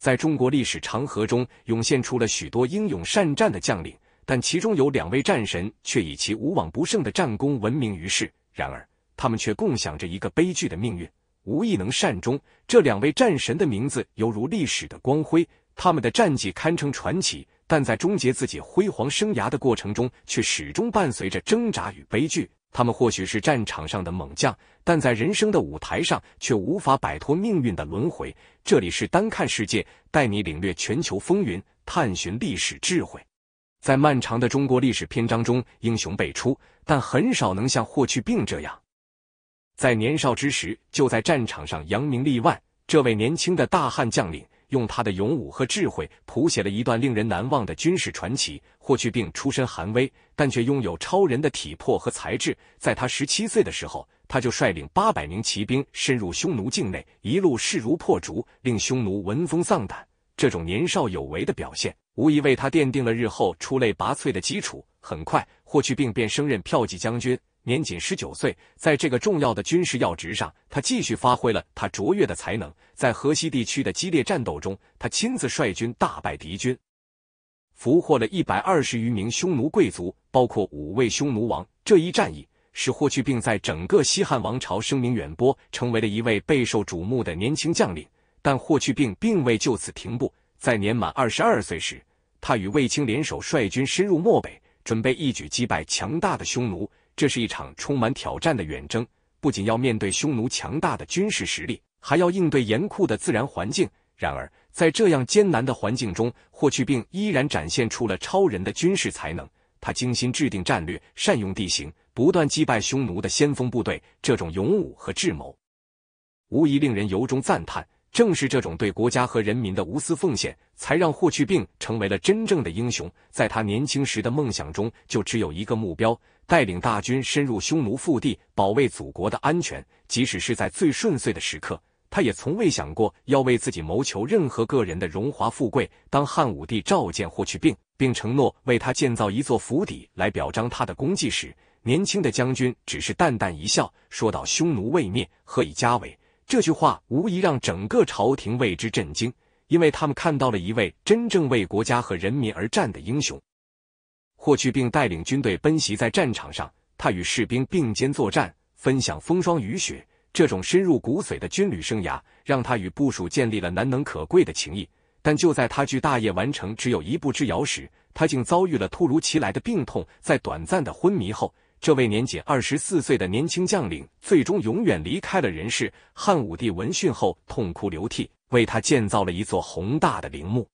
在中国历史长河中，涌现出了许多英勇善战的将领，但其中有两位战神却以其无往不胜的战功闻名于世。然而，他们却共享着一个悲剧的命运，无一能善终。这两位战神的名字犹如历史的光辉，他们的战绩堪称传奇，但在终结自己辉煌生涯的过程中，却始终伴随着挣扎与悲剧。他们或许是战场上的猛将，但在人生的舞台上却无法摆脱命运的轮回。这里是单看世界，带你领略全球风云，探寻历史智慧。在漫长的中国历史篇章中，英雄辈出，但很少能像霍去病这样，在年少之时就在战场上扬名立万。这位年轻的大汉将领。用他的勇武和智慧，谱写了一段令人难忘的军事传奇。霍去病出身寒微，但却拥有超人的体魄和才智。在他十七岁的时候，他就率领八百名骑兵深入匈奴境内，一路势如破竹，令匈奴闻风丧胆。这种年少有为的表现，无疑为他奠定了日后出类拔萃的基础。很快，霍去病便升任骠骑将军。年仅十九岁，在这个重要的军事要职上，他继续发挥了他卓越的才能。在河西地区的激烈战斗中，他亲自率军大败敌军，俘获了一百二十余名匈奴贵族，包括五位匈奴王。这一战役使霍去病在整个西汉王朝声名远播，成为了一位备受瞩目的年轻将领。但霍去病并未就此停步，在年满二十二岁时，他与卫青联手率军深入漠北，准备一举击败强大的匈奴。这是一场充满挑战的远征，不仅要面对匈奴强大的军事实力，还要应对严酷的自然环境。然而，在这样艰难的环境中，霍去病依然展现出了超人的军事才能。他精心制定战略，善用地形，不断击败匈奴的先锋部队。这种勇武和智谋，无疑令人由衷赞叹。正是这种对国家和人民的无私奉献，才让霍去病成为了真正的英雄。在他年轻时的梦想中，就只有一个目标：带领大军深入匈奴腹地，保卫祖国的安全。即使是在最顺遂的时刻，他也从未想过要为自己谋求任何个人的荣华富贵。当汉武帝召见霍去病，并承诺为他建造一座府邸来表彰他的功绩时，年轻的将军只是淡淡一笑，说道：“匈奴未灭，何以家为？”这句话无疑让整个朝廷为之震惊，因为他们看到了一位真正为国家和人民而战的英雄。霍去病带领军队奔袭在战场上，他与士兵并肩作战，分享风霜雨雪。这种深入骨髓的军旅生涯，让他与部属建立了难能可贵的情谊。但就在他距大业完成只有一步之遥时，他竟遭遇了突如其来的病痛，在短暂的昏迷后。这位年仅二十四岁的年轻将领，最终永远离开了人世。汉武帝闻讯后痛哭流涕，为他建造了一座宏大的陵墓，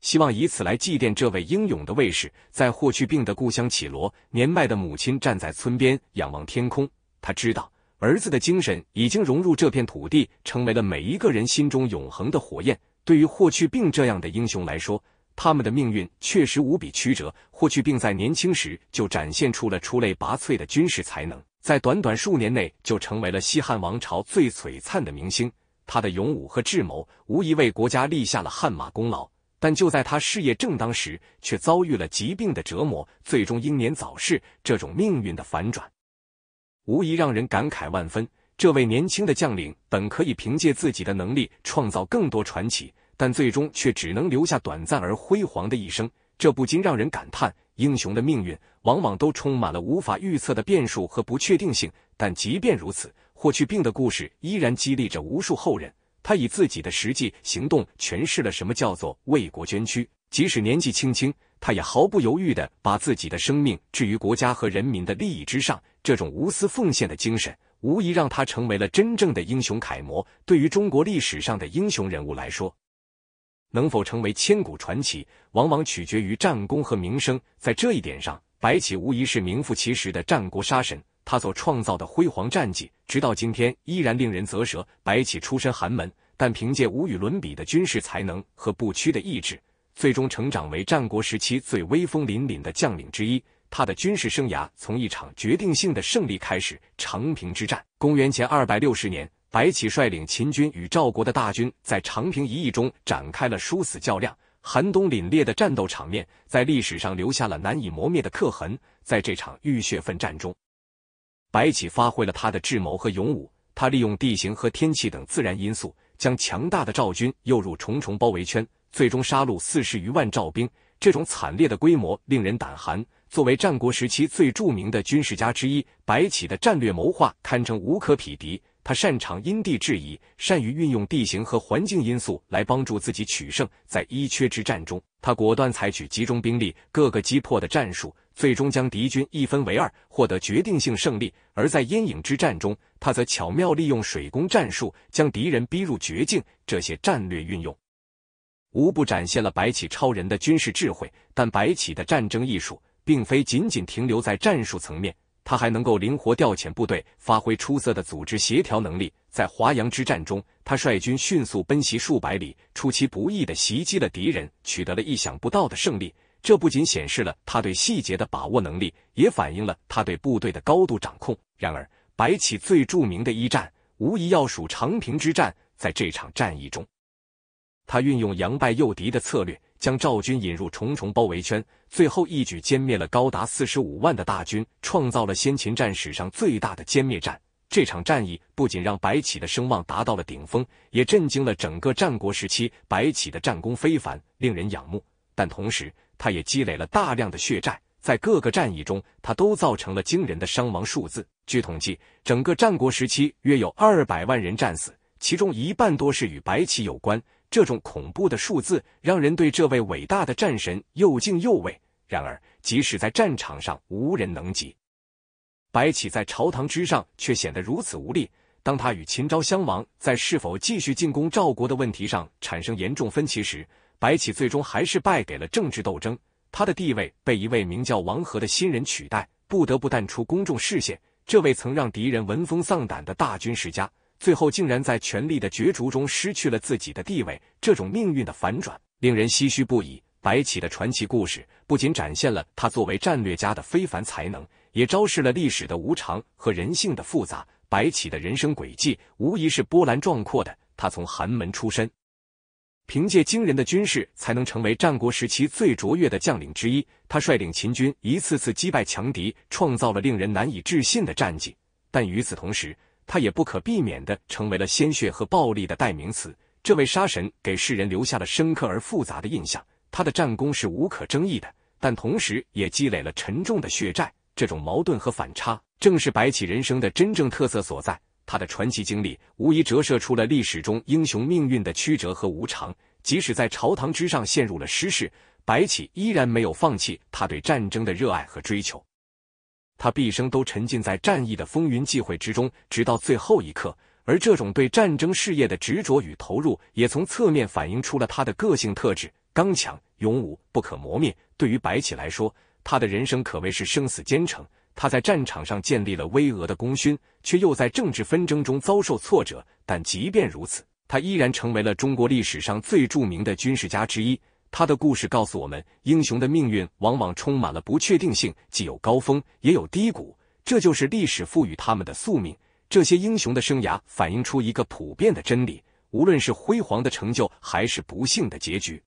希望以此来祭奠这位英勇的卫士。在霍去病的故乡绮罗，年迈的母亲站在村边仰望天空，他知道儿子的精神已经融入这片土地，成为了每一个人心中永恒的火焰。对于霍去病这样的英雄来说，他们的命运确实无比曲折。霍去病在年轻时就展现出了出类拔萃的军事才能，在短短数年内就成为了西汉王朝最璀璨的明星。他的勇武和智谋无疑为国家立下了汗马功劳。但就在他事业正当时，却遭遇了疾病的折磨，最终英年早逝。这种命运的反转，无疑让人感慨万分。这位年轻的将领本可以凭借自己的能力创造更多传奇。但最终却只能留下短暂而辉煌的一生，这不禁让人感叹：英雄的命运往往都充满了无法预测的变数和不确定性。但即便如此，霍去病的故事依然激励着无数后人。他以自己的实际行动诠释了什么叫做为国捐躯。即使年纪轻轻，他也毫不犹豫地把自己的生命置于国家和人民的利益之上。这种无私奉献的精神，无疑让他成为了真正的英雄楷模。对于中国历史上的英雄人物来说，能否成为千古传奇，往往取决于战功和名声。在这一点上，白起无疑是名副其实的战国杀神。他所创造的辉煌战绩，直到今天依然令人啧舌。白起出身寒门，但凭借无与伦比的军事才能和不屈的意志，最终成长为战国时期最威风凛凛的将领之一。他的军事生涯从一场决定性的胜利开始——长平之战，公元前2百六十年。白起率领秦军与赵国的大军在长平一役中展开了殊死较量。寒冬凛冽的战斗场面，在历史上留下了难以磨灭的刻痕。在这场浴血奋战中，白起发挥了他的智谋和勇武。他利用地形和天气等自然因素，将强大的赵军诱入重重包围圈，最终杀戮四十余万赵兵。这种惨烈的规模令人胆寒。作为战国时期最著名的军事家之一，白起的战略谋划堪称无可匹敌。他擅长因地制宜，善于运用地形和环境因素来帮助自己取胜。在伊阙之战中，他果断采取集中兵力、各个击破的战术，最终将敌军一分为二，获得决定性胜利；而在阴影之战中，他则巧妙利用水攻战术，将敌人逼入绝境。这些战略运用，无不展现了白起超人的军事智慧。但白起的战争艺术，并非仅仅停留在战术层面。他还能够灵活调遣部队，发挥出色的组织协调能力。在华阳之战中，他率军迅速奔袭数百里，出其不意的袭击了敌人，取得了意想不到的胜利。这不仅显示了他对细节的把握能力，也反映了他对部队的高度掌控。然而，白起最著名的一战，无疑要数长平之战。在这场战役中，他运用佯败诱敌的策略。将赵军引入重重包围圈，最后一举歼灭了高达四十五万的大军，创造了先秦战史上最大的歼灭战。这场战役不仅让白起的声望达到了顶峰，也震惊了整个战国时期。白起的战功非凡，令人仰慕，但同时他也积累了大量的血债。在各个战役中，他都造成了惊人的伤亡数字。据统计，整个战国时期约有二百万人战死，其中一半多是与白起有关。这种恐怖的数字，让人对这位伟大的战神又敬又畏。然而，即使在战场上无人能及，白起在朝堂之上却显得如此无力。当他与秦昭襄王在是否继续进攻赵国的问题上产生严重分歧时，白起最终还是败给了政治斗争，他的地位被一位名叫王和的新人取代，不得不淡出公众视线。这位曾让敌人闻风丧胆的大军事家。最后竟然在权力的角逐中失去了自己的地位，这种命运的反转令人唏嘘不已。白起的传奇故事不仅展现了他作为战略家的非凡才能，也昭示了历史的无常和人性的复杂。白起的人生轨迹无疑是波澜壮阔的。他从寒门出身，凭借惊人的军事才能成为战国时期最卓越的将领之一。他率领秦军一次次击败强敌，创造了令人难以置信的战绩。但与此同时，他也不可避免地成为了鲜血和暴力的代名词。这位杀神给世人留下了深刻而复杂的印象。他的战功是无可争议的，但同时也积累了沉重的血债。这种矛盾和反差，正是白起人生的真正特色所在。他的传奇经历，无疑折射出了历史中英雄命运的曲折和无常。即使在朝堂之上陷入了失势，白起依然没有放弃他对战争的热爱和追求。他毕生都沉浸在战役的风云际会之中，直到最后一刻。而这种对战争事业的执着与投入，也从侧面反映出了他的个性特质：刚强、勇武、不可磨灭。对于白起来说，他的人生可谓是生死兼程。他在战场上建立了巍峨的功勋，却又在政治纷争中遭受挫折。但即便如此，他依然成为了中国历史上最著名的军事家之一。他的故事告诉我们，英雄的命运往往充满了不确定性，既有高峰，也有低谷，这就是历史赋予他们的宿命。这些英雄的生涯反映出一个普遍的真理：无论是辉煌的成就，还是不幸的结局，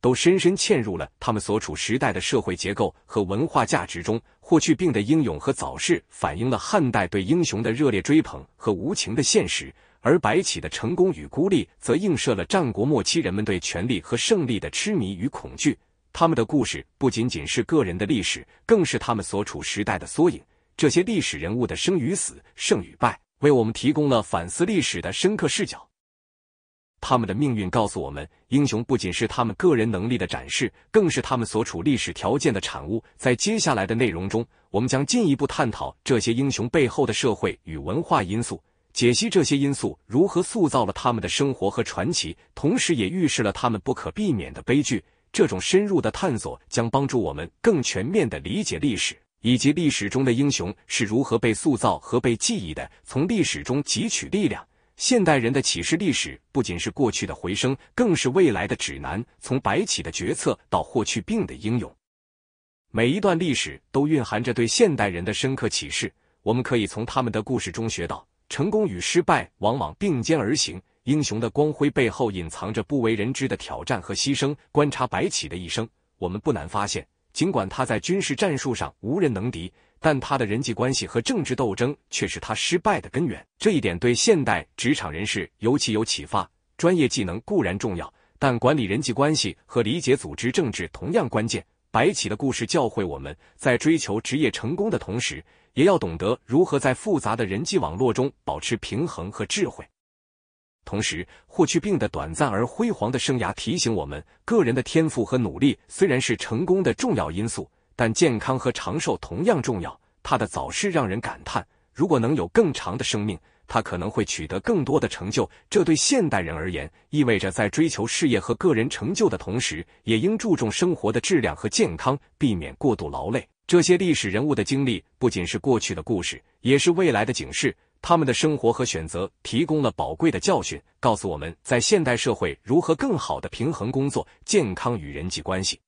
都深深嵌入了他们所处时代的社会结构和文化价值中。霍去病的英勇和早逝，反映了汉代对英雄的热烈追捧和无情的现实。而白起的成功与孤立，则映射了战国末期人们对权力和胜利的痴迷与恐惧。他们的故事不仅仅是个人的历史，更是他们所处时代的缩影。这些历史人物的生与死、胜与败，为我们提供了反思历史的深刻视角。他们的命运告诉我们，英雄不仅是他们个人能力的展示，更是他们所处历史条件的产物。在接下来的内容中，我们将进一步探讨这些英雄背后的社会与文化因素。解析这些因素如何塑造了他们的生活和传奇，同时也预示了他们不可避免的悲剧。这种深入的探索将帮助我们更全面的理解历史，以及历史中的英雄是如何被塑造和被记忆的。从历史中汲取力量，现代人的启示：历史不仅是过去的回声，更是未来的指南。从白起的决策到霍去病的英勇，每一段历史都蕴含着对现代人的深刻启示。我们可以从他们的故事中学到。成功与失败往往并肩而行，英雄的光辉背后隐藏着不为人知的挑战和牺牲。观察白起的一生，我们不难发现，尽管他在军事战术上无人能敌，但他的人际关系和政治斗争却是他失败的根源。这一点对现代职场人士尤其有启发。专业技能固然重要，但管理人际关系和理解组织政治同样关键。白起的故事教会我们在追求职业成功的同时。也要懂得如何在复杂的人际网络中保持平衡和智慧。同时，霍去病的短暂而辉煌的生涯提醒我们，个人的天赋和努力虽然是成功的重要因素，但健康和长寿同样重要。他的早逝让人感叹：如果能有更长的生命，他可能会取得更多的成就。这对现代人而言，意味着在追求事业和个人成就的同时，也应注重生活的质量和健康，避免过度劳累。这些历史人物的经历不仅是过去的故事，也是未来的警示。他们的生活和选择提供了宝贵的教训，告诉我们，在现代社会如何更好的平衡工作、健康与人际关系。